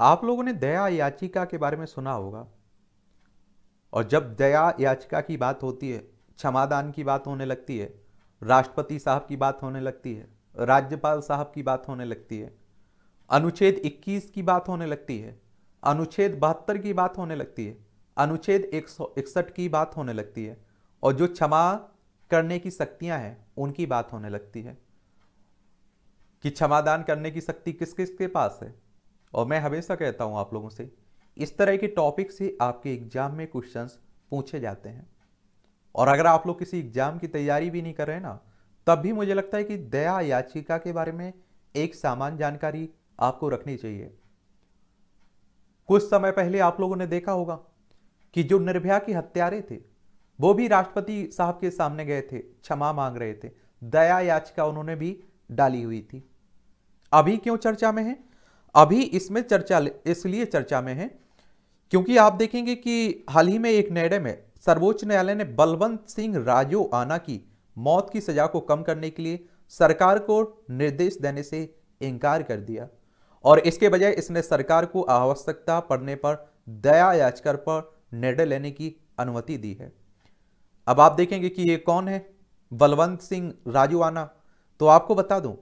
आप लोगों ने दया याचिका के बारे में सुना होगा और जब दया याचिका की बात होती है क्षमादान की बात होने लगती है राष्ट्रपति साहब की बात होने लगती है राज्यपाल साहब की बात होने लगती है अनुच्छेद 21 की बात होने लगती है अनुच्छेद बहत्तर की बात होने लगती है अनुच्छेद एक इकसठ की बात होने लगती है और जो क्षमा करने की शक्तियां हैं उनकी बात होने लगती है कि क्षमादान करने की शक्ति किस किस के पास है और मैं हमेशा कहता हूँ आप लोगों से इस तरह के टॉपिक से आपके एग्जाम में क्वेश्चंस पूछे जाते हैं और अगर आप लोग किसी एग्जाम की तैयारी भी नहीं कर रहे ना तब भी मुझे लगता है कि दया याचिका के बारे में एक सामान्य जानकारी आपको रखनी चाहिए कुछ समय पहले आप लोगों ने देखा होगा कि जो निर्भया के हत्यारे थे वो भी राष्ट्रपति साहब के सामने गए थे क्षमा मांग रहे थे दया याचिका उन्होंने भी डाली हुई थी अभी क्यों चर्चा में है अभी इसमें चर्चा इसलिए चर्चा में है क्योंकि आप देखेंगे कि हाल ही में एक निर्णय में सर्वोच्च न्यायालय ने बलवंत सिंह राजो आना की मौत की सजा को कम करने के लिए सरकार को निर्देश देने से इनकार कर दिया और इसके बजाय इसने सरकार को आवश्यकता पड़ने पर दया याचकर पर निर्णय लेने की अनुमति दी है अब आप देखेंगे कि ये कौन है बलवंत सिंह राजुवाना तो आपको बता दूं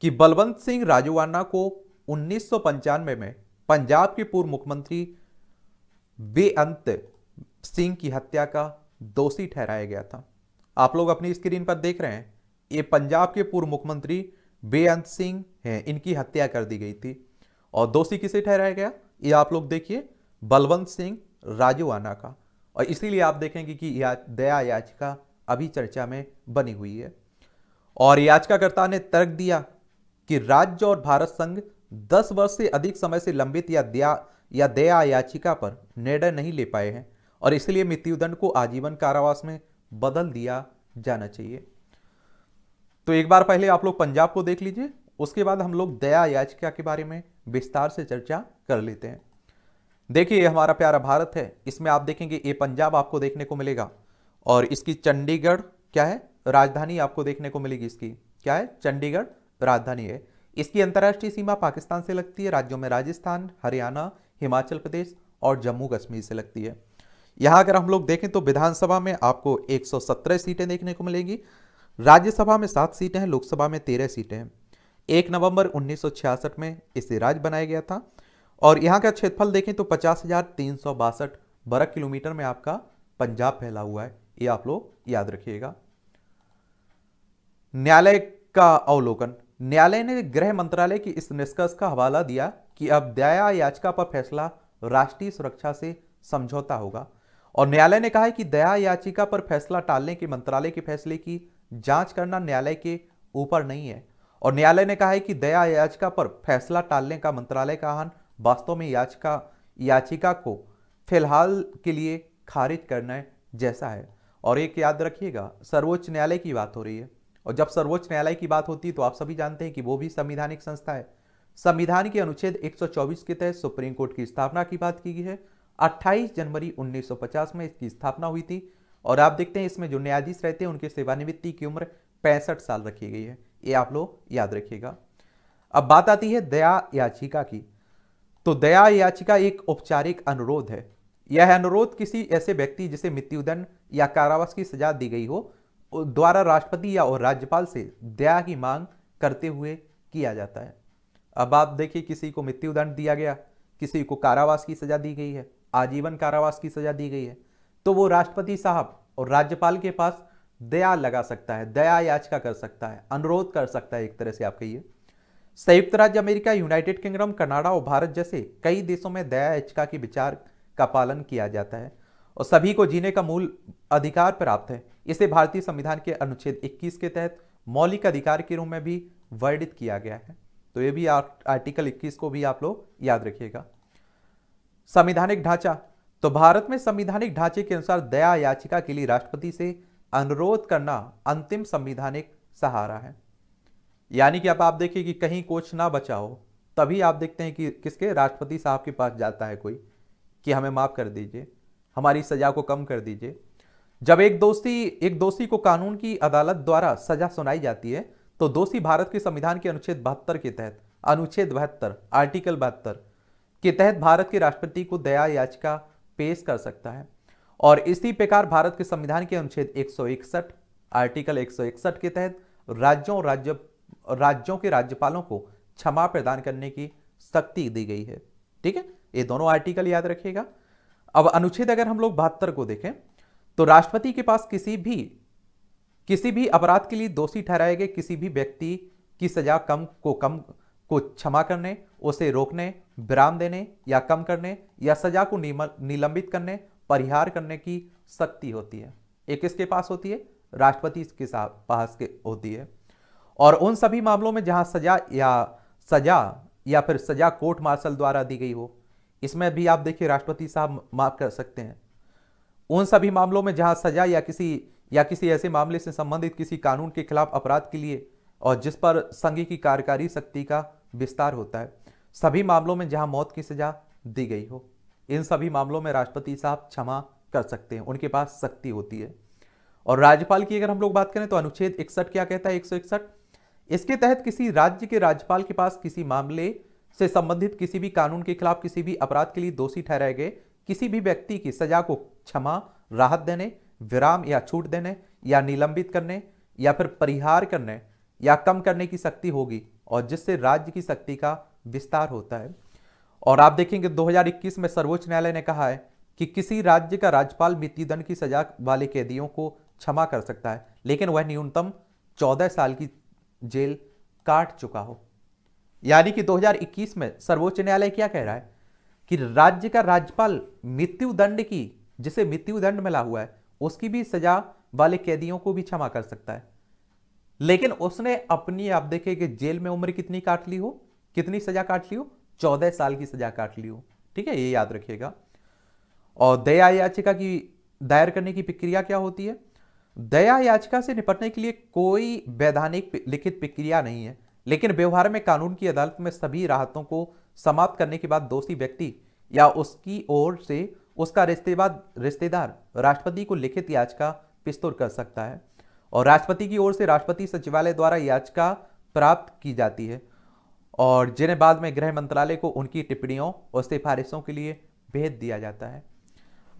कि बलवंत सिंह राजूआना को उन्नीस में पंजाब के पूर्व मुख्यमंत्री बेअंत सिंह की हत्या का दोषी ठहराया गया था आप लोग अपनी स्क्रीन पर देख रहे हैं ये पंजाब के पूर्व मुख्यमंत्री बेअंत सिंह हैं इनकी हत्या कर दी गई थी और दोषी किसे ठहराया गया ये आप लोग देखिए बलवंत सिंह राजूआना का और इसीलिए आप देखेंगे कि या, दया याचिका अभी चर्चा में बनी हुई है और याचिकाकर्ता ने तर्क दिया कि राज्य और भारत संघ दस वर्ष से अधिक समय से लंबित या दया या दया याचिका पर निर्णय नहीं ले पाए हैं और इसलिए मृत्युदंड को आजीवन कारावास में बदल दिया जाना चाहिए तो एक बार पहले आप लोग पंजाब को देख लीजिए उसके बाद हम लोग दया याचिका के बारे में विस्तार से चर्चा कर लेते हैं देखिए हमारा प्यारा भारत है इसमें आप देखेंगे ये पंजाब आपको देखने को मिलेगा और इसकी चंडीगढ़ क्या है राजधानी आपको देखने को मिलेगी इसकी क्या है चंडीगढ़ राजधानी है इसकी अंतर्राष्ट्रीय सीमा पाकिस्तान से लगती है राज्यों में राजस्थान हरियाणा हिमाचल प्रदेश और जम्मू कश्मीर से लगती है यहाँ अगर हम लोग देखें तो विधानसभा में आपको 117 सीटें देखने को मिलेंगी राज्यसभा में सात सीटें हैं लोकसभा में तेरह सीटें हैं एक नवंबर उन्नीस में इसे राज्य बनाया गया था और यहाँ का क्षेत्रफल देखें तो पचास वर्ग किलोमीटर में आपका पंजाब फैला हुआ है ये आप लोग याद रखिएगा न्यायालय का अवलोकन न्यायालय ने गृह मंत्रालय की इस निष्कर्ष का हवाला दिया कि अब दया याचिका पर फैसला राष्ट्रीय सुरक्षा से समझौता होगा और न्यायालय ने कहा है कि दया याचिका पर फैसला टालने के मंत्रालय के फैसले की जांच करना न्यायालय के ऊपर नहीं है और न्यायालय ने कहा है कि दया याचिका पर फैसला टालने का मंत्रालय का आह्वान वास्तव में याचिका याचिका को फिलहाल के लिए खारिज है जैसा है और एक याद रखिएगा सर्वोच्च न्यायालय की बात हो रही है और जब सर्वोच्च न्यायालय की बात होती है तो आप सभी जानते हैं कि वो भी संविधानिक संस्था है संविधान के अनुच्छेद 124 के तहत सुप्रीम कोर्ट की स्थापना की बात की गई है 28 जनवरी 1950 में इसकी स्थापना हुई थी और आप देखते हैं इसमें जो न्यायाधीश रहते हैं उनके सेवानिवृत्ति की उम्र पैंसठ साल रखी गई है ये आप लोग याद रखिएगा अब बात आती है दया याचिका की तो दया याचिका एक औपचारिक अनुरोध है यह अनुरोध किसी ऐसे व्यक्ति जिसे मृत्युदंड या कारावास की सजा दी गई हो द्वारा राष्ट्रपति या और राज्यपाल से दया की मांग करते हुए किया जाता है अब आप देखिए किसी को मृत्यु दंड दिया गया किसी को कारावास की सजा दी गई है आजीवन कारावास की सजा दी गई है तो वो राष्ट्रपति साहब और राज्यपाल के पास दया लगा सकता है दया याचिका कर सकता है अनुरोध कर सकता है एक तरह से आप कहिए संयुक्त राज्य अमेरिका यूनाइटेड किंगडम कनाडा और भारत जैसे कई देशों में दया याचिका के विचार का पालन किया जाता है और सभी को जीने का मूल अधिकार प्राप्त है इसे भारतीय संविधान के अनुच्छेद 21 के तहत मौलिक अधिकार के रूप में भी वर्णित किया गया है तो ये भी आर्टिकल 21 को भी आप लोग याद रखिएगा संविधानिक ढांचा तो भारत में संविधानिक ढांचे के अनुसार दया याचिका के लिए राष्ट्रपति से अनुरोध करना अंतिम संविधानिक सहारा है यानी कि अब आप देखिए कि कहीं कोच ना बचा हो तभी आप देखते हैं कि किसके राष्ट्रपति साहब के पास जाता है कोई कि हमें माफ़ कर दीजिए हमारी सजा को कम कर दीजिए जब एक दोषी एक दोषी को कानून की अदालत द्वारा सजा सुनाई जाती है तो दोषी भारत के संविधान के अनुच्छेद बहत्तर के तहत अनुच्छेद बहत्तर आर्टिकल बहत्तर के तहत भारत के राष्ट्रपति को दया याचिका पेश कर सकता है और इसी प्रकार भारत के संविधान के अनुच्छेद एक आर्टिकल एक के तहत राज्यों और राज्य राज्यों के राज्यपालों को क्षमा प्रदान करने की शक्ति दी गई है ठीक है ये दोनों आर्टिकल याद रखिएगा अब अनुच्छेद अगर हम लोग बहत्तर को देखें तो राष्ट्रपति के पास किसी भी किसी भी अपराध के लिए दोषी ठहराए गए किसी भी व्यक्ति की सजा कम को कम को क्षमा करने उसे रोकने विराम देने या कम करने या सजा को निलंबित करने परिहार करने की शक्ति होती है एक किसके पास होती है राष्ट्रपति के पास के होती है और उन सभी मामलों में जहां सजा या सजा या फिर सजा कोर्ट मार्शल द्वारा दी गई हो इसमें भी आप देखिए राष्ट्रपति साहब माफ कर सकते हैं उन सभी मामलों में जहां सजा या किसी या किसी ऐसे मामले से संबंधित किसी कानून के खिलाफ अपराध के लिए और जिस पर संघी की कार्यकारी शक्ति का विस्तार होता है सभी मामलों में जहां मौत की सजा दी गई हो इन सभी मामलों में राष्ट्रपति साहब क्षमा कर सकते हैं उनके पास शक्ति होती है और राज्यपाल की अगर हम लोग बात करें तो अनुच्छेद इकसठ क्या कहता है एक इसके तहत किसी राज्य के राज्यपाल के पास किसी मामले से संबंधित किसी भी कानून के खिलाफ किसी भी अपराध के लिए दोषी ठहराए गए किसी भी व्यक्ति की सजा को क्षमा राहत देने विराम या छूट देने या निलंबित करने या फिर परिहार करने या कम करने की शक्ति होगी और जिससे राज्य की शक्ति का विस्तार होता है और आप देखेंगे 2021 में सर्वोच्च न्यायालय ने कहा है कि किसी राज्य का राज्यपाल मृत्युदंड की सजा वाले कैदियों को क्षमा कर सकता है लेकिन वह न्यूनतम 14 साल की जेल काट चुका हो यानी कि 2021 में सर्वोच्च न्यायालय क्या कह रहा है कि राज्य का राज्यपाल मृत्यु दंड की जिसे मृत्यु दंड मिला हुआ है उसकी भी सजा वाले कैदियों को भी क्षमा कर सकता है लेकिन उसने अपनी आप देखे कि जेल में उम्र कितनी काट ली हो कितनी सजा काट ली हो चौदह साल की सजा काट ली हो ठीक है ये याद रखिएगा और दया याचिका की दायर करने की प्रक्रिया क्या होती है दया याचिका से निपटने के लिए कोई वैधानिक लिखित प्रक्रिया नहीं है लेकिन व्यवहार में कानून की अदालत में सभी राहतों को समाप्त करने के बाद दोषी व्यक्ति या उसकी ओर से उसका रिश्तेदार रिश्तेदार राष्ट्रपति को लिखित याचिका पिस्तौर कर सकता है और राष्ट्रपति की ओर से राष्ट्रपति सचिवालय द्वारा याचिका प्राप्त की जाती है और जिन्हें बाद में गृह मंत्रालय को उनकी टिप्पणियों और सिफारिशों के लिए भेज दिया जाता है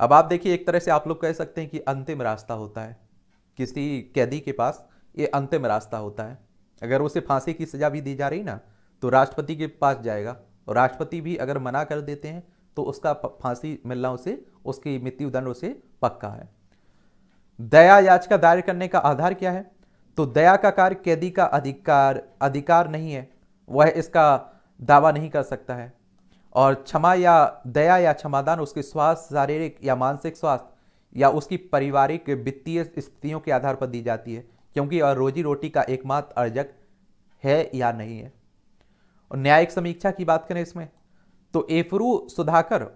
अब आप देखिए एक तरह से आप लोग कह सकते हैं कि अंतिम रास्ता होता है किसी कैदी के पास ये अंतिम रास्ता होता है अगर उसे फांसी की सज़ा भी दी जा रही ना तो राष्ट्रपति के पास जाएगा और राष्ट्रपति भी अगर मना कर देते हैं तो उसका फांसी मिलना उसे उसकी मृत्यु दंड उसे पक्का है दया याचिका दायर करने का आधार क्या है तो दया का कार्य कैदी का अधिकार अधिकार नहीं है वह इसका दावा नहीं कर सकता है और क्षमा या दया या क्षमादान उसके स्वास्थ्य शारीरिक या मानसिक स्वास्थ्य या उसकी पारिवारिक वित्तीय स्थितियों के आधार पर दी जाती है क्योंकि वह रोजी रोटी का एकमात्र अर्जक है या नहीं है और न्यायिक समीक्षा की बात करें इसमें तो एफरू सुधाकर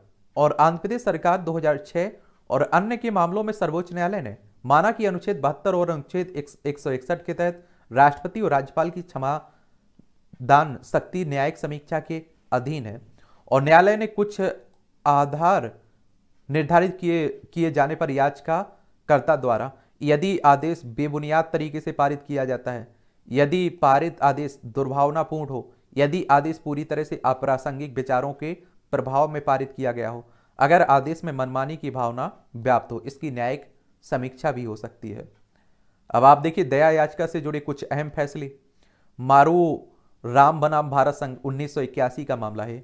और आंध्र प्रदेश सरकार 2006 और अन्य के मामलों में सर्वोच्च न्यायालय ने माना कि अनुच्छेद बहत्तर और अनुच्छेद एक सौ इकसठ के तहत राष्ट्रपति और राज्यपाल की क्षमा दान शक्ति न्यायिक समीक्षा के अधीन है और न्यायालय ने कुछ आधार निर्धारित किए किए जाने पर याचिका कर्ता द्वारा यदि आदेश बेबुनियाद तरीके से पारित किया जाता है यदि पारित आदेश दुर्भावनापूर्ण हो यदि आदेश पूरी तरह से अप्रासंगिक विचारों के प्रभाव में पारित किया गया हो अगर आदेश में मनमानी की भावना व्याप्त हो इसकी न्यायिक समीक्षा भी हो सकती है अब आप देखिए दया याचिका से जुड़े कुछ अहम फैसले मारू राम बनाम भारत संघ उन्नीस का मामला है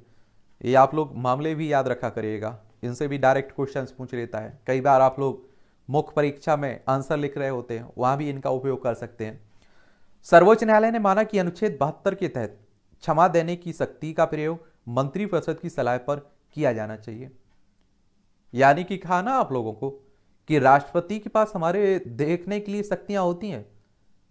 ये आप लोग मामले भी याद रखा करिएगा इनसे भी डायरेक्ट क्वेश्चंस पूछ लेता है कई बार आप लोग मुख्य परीक्षा में आंसर लिख रहे होते हैं वहां भी इनका उपयोग कर सकते हैं सर्वोच्च न्यायालय ने माना कि अनुच्छेद बहत्तर के तहत क्षमा देने की शक्ति का प्रयोग मंत्रिपरिषद की सलाह पर किया जाना चाहिए यानी कि कहा ना आप लोगों को कि राष्ट्रपति के पास हमारे देखने के लिए शक्तियां होती हैं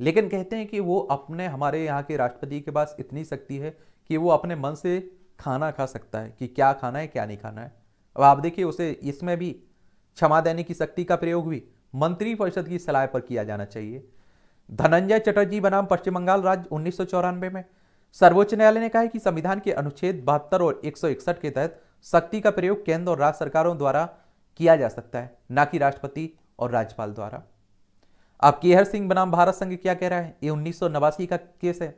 लेकिन कहते हैं कि वो अपने हमारे यहाँ के राष्ट्रपति के पास इतनी शक्ति है कि वो अपने मन से खाना खा सकता है कि क्या खाना है क्या नहीं खाना है अब आप देखिए उसे इसमें भी क्षमा देने की शक्ति का प्रयोग भी मंत्री परिषद की सलाह पर किया जाना चाहिए धनंजय चटर्जी बनाम पश्चिम बंगाल राज्य उन्नीस में सर्वोच्च न्यायालय ने कहा है कि संविधान के अनुच्छेद बहत्तर और एक के तहत शक्ति का प्रयोग केंद्र और राज्य सरकारों द्वारा किया जा सकता है ना कि राष्ट्रपति और राज्यपाल द्वारा अब केहर सिंह बनाम भारत संघ क्या कह रहा है ये उन्नीस का केस है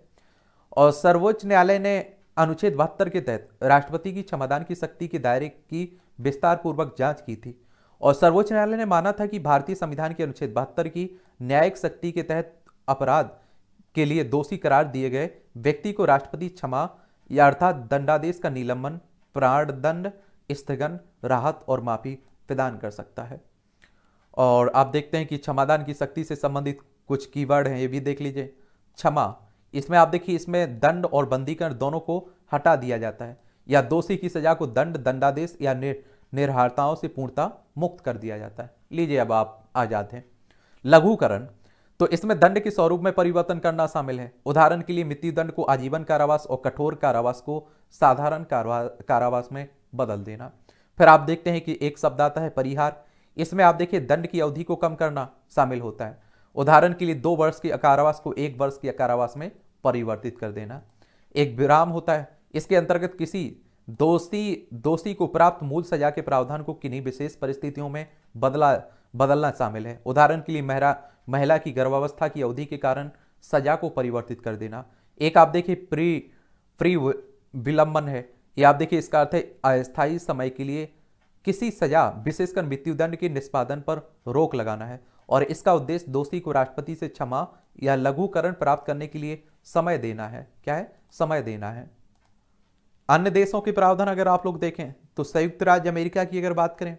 और सर्वोच्च न्यायालय ने अनुच्छेद बहत्तर के तहत राष्ट्रपति की क्षमादान की शक्ति के दायरे की विस्तार पूर्वक जांच की थी और सर्वोच्च न्यायालय ने माना था कि भारतीय संविधान के अनुच्छेद बहत्तर की न्यायिक शक्ति के तहत अपराध के लिए दोषी करार दिए गए व्यक्ति को राष्ट्रपति क्षमा या अर्थात दंडादेश का निलंबन दंड स्थगन राहत और माफी प्रदान कर सकता है और आप देखते हैं कि क्षमादान की शक्ति से संबंधित कुछ कीवर्ड हैं ये भी देख लीजिए क्षमा इसमें आप देखिए इसमें दंड और बंदीकरण दोनों को हटा दिया जाता है या दोषी की सजा को दंड दंडादेश या निर्हारताओं से पूर्णता मुक्त कर दिया जाता है लीजिए अब आप आजाद हैं लघुकरण तो इसमें दंड के स्वरूप में परिवर्तन करना शामिल है उदाहरण के लिए मृत्यु दंड को आजीवन कारावास और कठोर कारावास को साधारण कारावास में बदल देना फिर आप देखते हैं कि एक शब्द आता है परिहार इसमें आप देखिए दंड की अवधि को कम करना शामिल होता है उदाहरण के लिए दो वर्ष के कारावास को एक वर्ष के कारावास में परिवर्तित कर देना एक विराम होता है इसके अंतर्गत किसी दोस्ती दोस्ती को प्राप्त मूल सजा के प्रावधान को किन्हीं विशेष परिस्थितियों में बदला बदलना शामिल है उदाहरण के लिए महिला महिला की गर्भावस्था की अवधि के कारण सजा को परिवर्तित कर देना एक आप देखिए प्री प्री विलंबन है ये आप देखिए इसका अर्थ है अस्थायी समय के लिए किसी सजा विशेषकर मृत्युदंड के निष्पादन पर रोक लगाना है और इसका उद्देश्य दोषी को राष्ट्रपति से क्षमा या लघुकरण प्राप्त करने के लिए समय देना है क्या है समय देना है अन्य देशों के प्रावधान अगर आप लोग देखें तो संयुक्त राज्य अमेरिका की अगर बात करें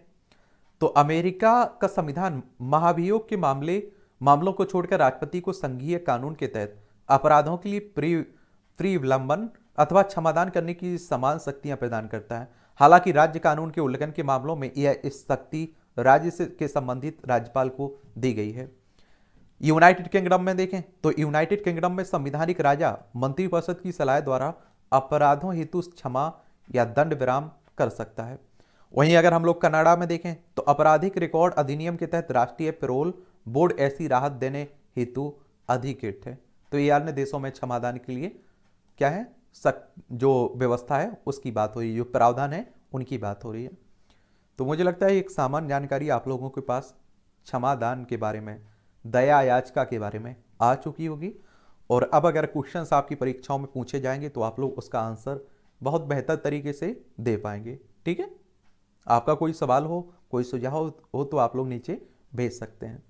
तो अमेरिका का संविधान महाभियोग के मामले मामलों को छोड़कर राष्ट्रपति को संघीय कानून के तहत अपराधों के लिए प्री प्री विलंबन अथवा क्षमादान करने की समान शक्तियां प्रदान करता है हालांकि राज्य कानून के उल्लंघन के मामलों में यह इस शक्ति राज्य से के संबंधित राज्यपाल को दी गई है यूनाइटेड किंगडम में देखें तो यूनाइटेड किंगडम में संविधानिक राजा मंत्रिपरिषद की सलाह द्वारा अपराधों हेतु क्षमा या दंड विराम कर सकता है वहीं अगर हम लोग कनाडा में देखें तो आपराधिक रिकॉर्ड अधिनियम के तहत राष्ट्रीय पेरोल बोर्ड ऐसी राहत देने हेतु अधिकृत है तो ये अन्य देशों में क्षमादान के लिए क्या है सक जो व्यवस्था है उसकी बात हो रही है जो प्रावधान है उनकी बात हो रही है तो मुझे लगता है एक सामान्य जानकारी आप लोगों के पास क्षमादान के बारे में दया याचिका के बारे में आ चुकी होगी और अब अगर क्वेश्चन आपकी परीक्षाओं में पूछे जाएंगे तो आप लोग उसका आंसर बहुत बेहतर तरीके से दे पाएंगे ठीक है आपका कोई सवाल हो कोई सुझाव हो तो आप लोग नीचे भेज सकते हैं